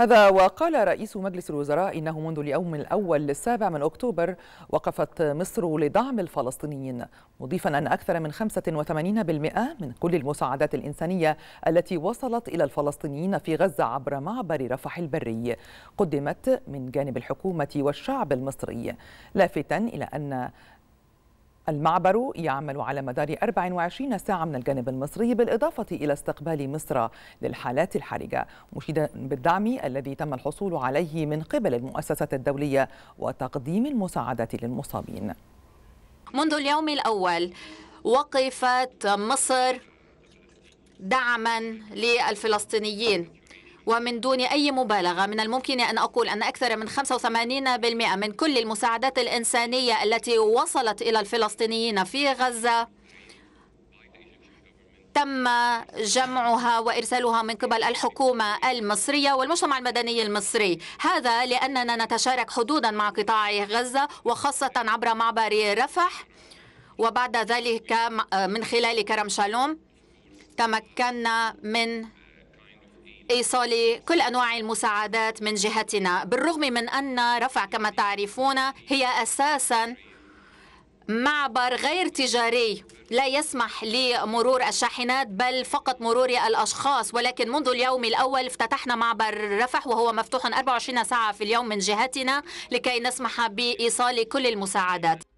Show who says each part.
Speaker 1: هذا وقال رئيس مجلس الوزراء إنه منذ اليوم الأول للسابع من أكتوبر وقفت مصر لدعم الفلسطينيين مضيفا أن أكثر من 85% من كل المساعدات الإنسانية التي وصلت إلى الفلسطينيين في غزة عبر معبر رفح البري قدمت من جانب الحكومة والشعب المصري لافتا إلى أن المعبر يعمل على مدار 24 ساعة من الجانب المصري بالإضافة إلى استقبال مصر للحالات الحرجة مشيدا بالدعم الذي تم الحصول عليه من قبل المؤسسة الدولية وتقديم المساعدة للمصابين
Speaker 2: منذ اليوم الأول وقفت مصر دعما للفلسطينيين ومن دون أي مبالغة من الممكن أن أقول أن أكثر من 85% من كل المساعدات الإنسانية التي وصلت إلى الفلسطينيين في غزة تم جمعها وإرسالها من قبل الحكومة المصرية والمجتمع المدني المصري هذا لأننا نتشارك حدودا مع قطاع غزة وخاصة عبر معبر رفح وبعد ذلك من خلال كرم شالوم تمكنا من إيصال كل أنواع المساعدات من جهتنا بالرغم من أن رفع كما تعرفون هي أساساً معبر غير تجاري لا يسمح لمرور الشاحنات بل فقط مرور الأشخاص ولكن منذ اليوم الأول افتتحنا معبر رفح وهو مفتوح 24 ساعة في اليوم من جهتنا لكي نسمح بإيصال كل المساعدات